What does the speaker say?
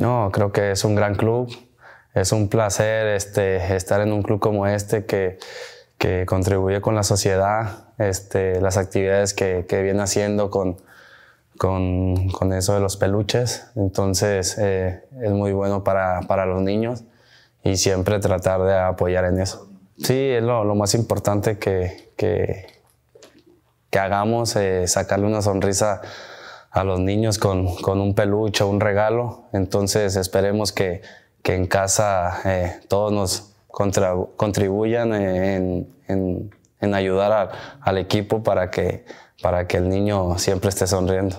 No, creo que es un gran club. Es un placer este, estar en un club como este que, que contribuye con la sociedad, este, las actividades que, viene haciendo con, con, eso de los peluches. Entonces eh, es muy bueno para, los niños y siempre tratar de apoyar en eso. Sí, es lo, más importante que, que, hagamos, eh, sacarle una sonrisa a los niños con, con un peluche un regalo. Entonces esperemos que, que en casa eh, todos nos contribuyan eh, en, en, en ayudar al equipo para que, para que el niño siempre esté sonriendo.